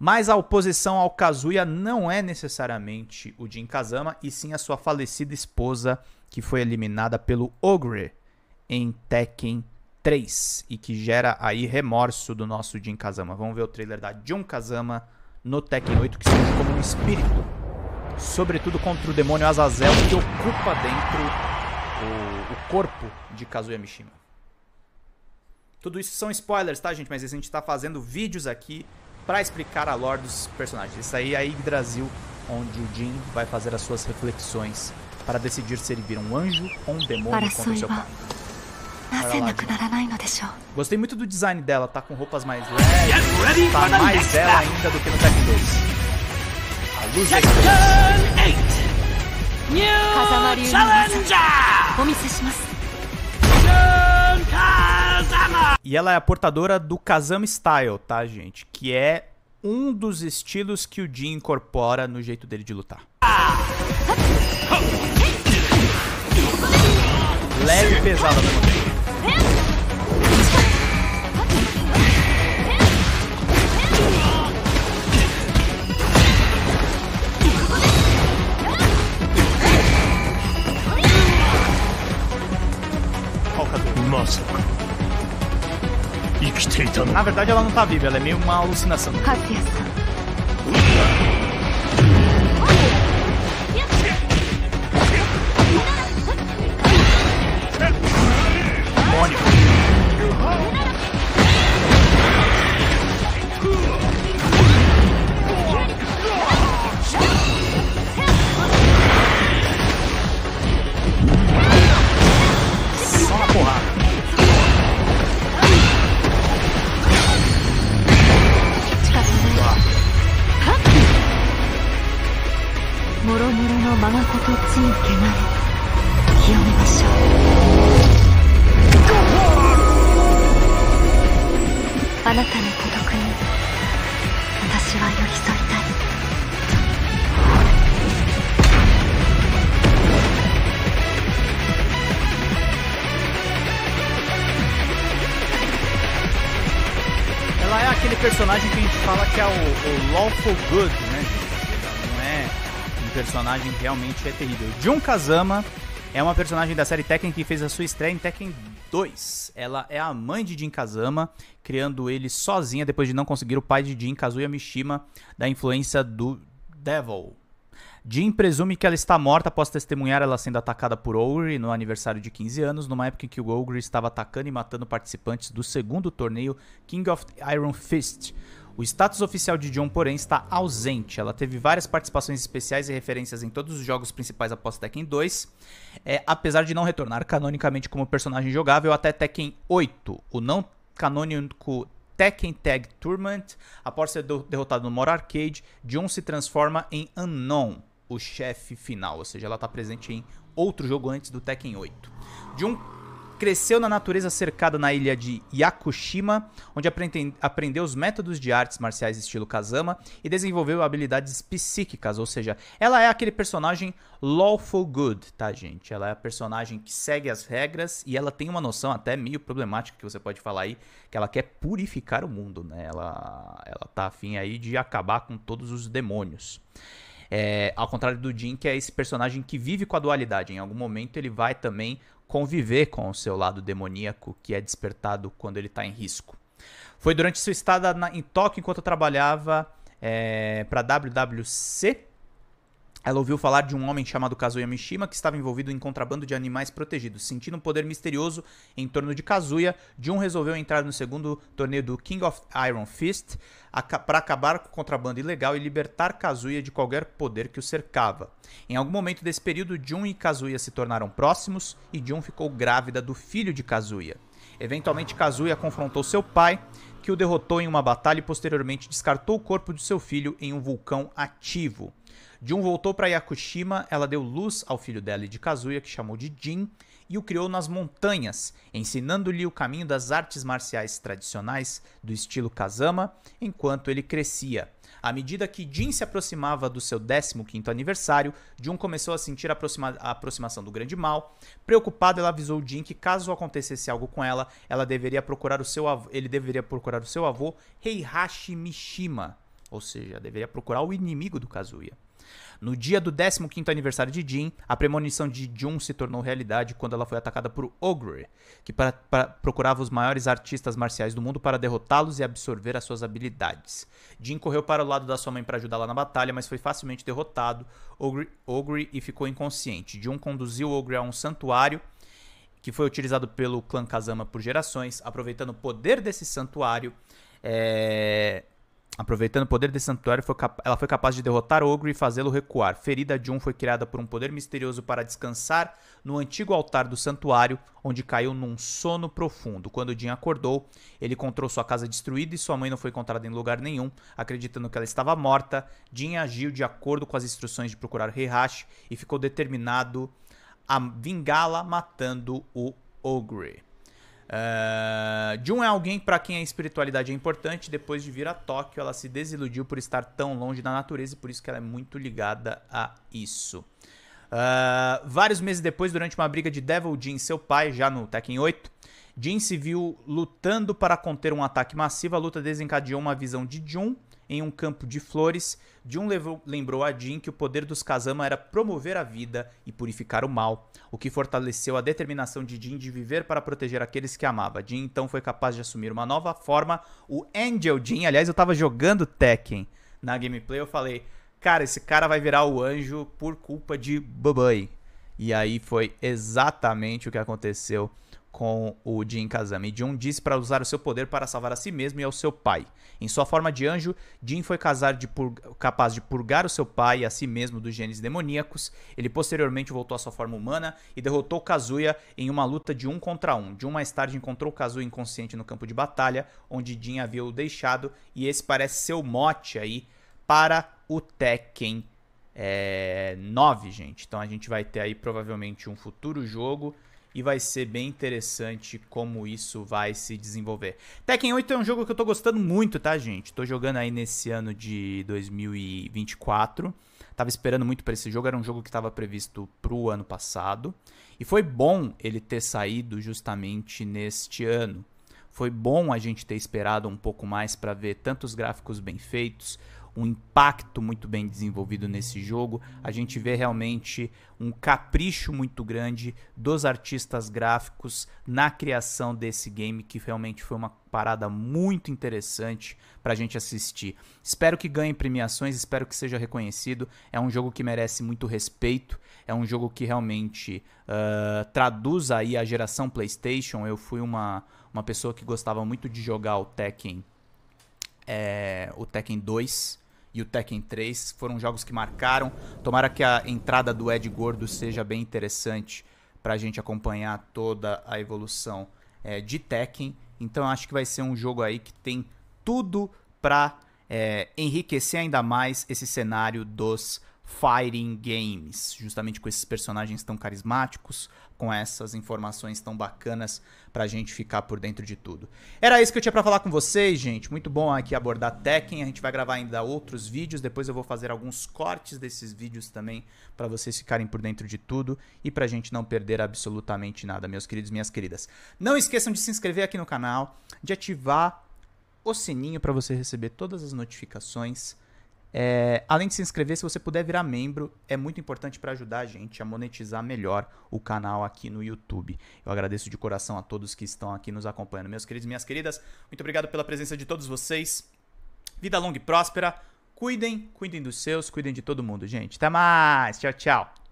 Mas a oposição ao Kazuya não é necessariamente o Jin Kazama, e sim a sua falecida esposa, que foi eliminada pelo Ogre em Tekken 3 e que gera aí remorso do nosso Jin Kazama. Vamos ver o trailer da Jun Kazama no Tekken 8 que surge como um espírito, sobretudo contra o demônio Azazel que ocupa dentro o, o corpo de Kazuya Mishima. Tudo isso são spoilers, tá, gente? Mas a gente está fazendo vídeos aqui para explicar a lore dos personagens. Isso aí é Yggdrasil, onde o Jin vai fazer as suas reflexões para decidir se ele vira um anjo ou um demônio contra seu pai. Gostei muito do design dela, tá com roupas mais leves, tá mais dela ainda do que no Tekken 2. A luz é New Challenger! E ela é a portadora do Kazam Style, tá, gente? Que é um dos estilos que o Jin incorpora no jeito dele de lutar. Leve e pesada ao mesmo tempo. Na verdade, ela não tá viva, ela é meio uma alucinação. ままこと地に汚れ清めましょうあなたの孤独に私は寄り添いたい Ela é aquele personagem que a gente fala que é o, o Lawful Good personagem realmente é terrível. Jun Kazama é uma personagem da série Tekken que fez a sua estreia em Tekken 2. Ela é a mãe de Jin Kazama, criando ele sozinha depois de não conseguir o pai de Jin, Kazuya Mishima, da influência do Devil. Jin presume que ela está morta após testemunhar ela sendo atacada por Ogre no aniversário de 15 anos, numa época em que o Ogre estava atacando e matando participantes do segundo torneio King of Iron Fist. O status oficial de John, porém, está ausente. Ela teve várias participações especiais e referências em todos os jogos principais após Tekken 2, é, apesar de não retornar canonicamente como personagem jogável até Tekken 8. O não canônico Tekken Tag Tournament, após ser derrotado no Mor Arcade, John se transforma em Unknown, o chefe final, ou seja, ela está presente em outro jogo antes do Tekken 8. John Cresceu na natureza cercada na ilha de Yakushima, onde aprendeu os métodos de artes marciais estilo Kazama e desenvolveu habilidades psíquicas, ou seja, ela é aquele personagem lawful good, tá, gente? Ela é a personagem que segue as regras e ela tem uma noção até meio problemática que você pode falar aí, que ela quer purificar o mundo, né? Ela, ela tá afim aí de acabar com todos os demônios. É, ao contrário do Jin, que é esse personagem que vive com a dualidade. Em algum momento ele vai também conviver com o seu lado demoníaco, que é despertado quando ele está em risco. Foi durante sua estada na, em Tóquio, enquanto trabalhava é, para WWC, ela ouviu falar de um homem chamado Kazuya Mishima que estava envolvido em contrabando de animais protegidos. Sentindo um poder misterioso em torno de Kazuya, Jun resolveu entrar no segundo torneio do King of Iron Fist para acabar com o contrabando ilegal e libertar Kazuya de qualquer poder que o cercava. Em algum momento desse período, Jun e Kazuya se tornaram próximos e Jun ficou grávida do filho de Kazuya. Eventualmente, Kazuya confrontou seu pai, que o derrotou em uma batalha e posteriormente descartou o corpo de seu filho em um vulcão ativo. Jun voltou para Yakushima, ela deu luz ao filho dela e de Kazuya, que chamou de Jin, e o criou nas montanhas, ensinando-lhe o caminho das artes marciais tradicionais do estilo Kazama, enquanto ele crescia. À medida que Jin se aproximava do seu 15 aniversário, Jun começou a sentir a, aproxima a aproximação do grande mal. Preocupada, ela avisou Jin que caso acontecesse algo com ela, ela deveria procurar o seu ele deveria procurar o seu avô Heihachi Mishima, ou seja, deveria procurar o inimigo do Kazuya. No dia do 15º aniversário de Jin, a premonição de Jun se tornou realidade quando ela foi atacada por Ogre, que procurava os maiores artistas marciais do mundo para derrotá-los e absorver as suas habilidades. Jin correu para o lado da sua mãe para ajudá-la na batalha, mas foi facilmente derrotado Ogre, Ogre e ficou inconsciente. Jun conduziu Ogre a um santuário que foi utilizado pelo clã Kazama por gerações, aproveitando o poder desse santuário, é... Aproveitando o poder desse santuário, foi ela foi capaz de derrotar Ogre e fazê-lo recuar. Ferida, Jun foi criada por um poder misterioso para descansar no antigo altar do santuário, onde caiu num sono profundo. Quando Jin acordou, ele encontrou sua casa destruída e sua mãe não foi encontrada em lugar nenhum. Acreditando que ela estava morta, Jin agiu de acordo com as instruções de procurar Heihachi e ficou determinado a vingá-la matando o Ogre. Ah, Jun é alguém para quem a espiritualidade é importante. Depois de vir a Tóquio, ela se desiludiu por estar tão longe da natureza e por isso que ela é muito ligada a isso. Uh, vários meses depois, durante uma briga de Devil Jin e seu pai, já no Tekken 8, Jin se viu lutando para conter um ataque massivo. A luta desencadeou uma visão de Jun em um campo de flores. Jun levou, lembrou a Jin que o poder dos Kazama era promover a vida e purificar o mal, o que fortaleceu a determinação de Jin de viver para proteger aqueles que amava. Jin então foi capaz de assumir uma nova forma, o Angel Jin. Aliás, eu estava jogando Tekken na gameplay, eu falei, cara, esse cara vai virar o anjo por culpa de Bubai". E aí foi exatamente o que aconteceu com o Jin Kazama. E Jun disse para usar o seu poder para salvar a si mesmo e ao seu pai. Em sua forma de anjo, Jin foi de capaz de purgar o seu pai e a si mesmo dos genes demoníacos. Ele posteriormente voltou à sua forma humana e derrotou Kazuya em uma luta de um contra um. Jun mais tarde encontrou Kazuya inconsciente no campo de batalha, onde Jin havia o deixado, e esse parece ser o mote aí para o Tekken é, eh, 9, gente. Então a gente vai ter aí provavelmente um futuro jogo e vai ser bem interessante como isso vai se desenvolver. Tekken 8 é um jogo que eu tô gostando muito, tá, gente? Tô jogando aí nesse ano de 2024. Tava esperando muito para esse jogo, era um jogo que estava previsto pro ano passado. E foi bom ele ter saído justamente neste ano. Foi bom a gente ter esperado um pouco mais para ver tantos gráficos bem feitos, um impacto muito bem desenvolvido nesse jogo. A gente vê realmente um capricho muito grande dos artistas gráficos na criação desse game, que realmente foi uma parada muito interessante para a gente assistir. Espero que ganhe premiações, espero que seja reconhecido. É um jogo que merece muito respeito, é um jogo que realmente uh, traduz aí a geração PlayStation. Eu fui uma, uma pessoa que gostava muito de jogar o Tekken, é, o Tekken 2 e o Tekken 3 foram jogos que marcaram. Tomara que a entrada do Ed Gordo seja bem interessante para a gente acompanhar toda a evolução é, de Tekken. Então eu acho que vai ser um jogo aí que tem tudo para é, enriquecer ainda mais esse cenário dos fighting games, justamente com esses personagens tão carismáticos, com essas informações tão bacanas pra gente ficar por dentro de tudo. Era isso que eu tinha para falar com vocês, gente. Muito bom aqui abordar Tekken, a gente vai gravar ainda outros vídeos, depois eu vou fazer alguns cortes desses vídeos também para vocês ficarem por dentro de tudo e pra gente não perder absolutamente nada, meus queridos, minhas queridas. Não esqueçam de se inscrever aqui no canal, de ativar o sininho para você receber todas as notificações é, além de se inscrever, se você puder virar membro, é muito importante para ajudar a gente a monetizar melhor o canal aqui no YouTube. Eu agradeço de coração a todos que estão aqui nos acompanhando. Meus queridos, minhas queridas, muito obrigado pela presença de todos vocês. Vida longa e próspera. Cuidem, cuidem dos seus, cuidem de todo mundo, gente. Até mais. Tchau, tchau.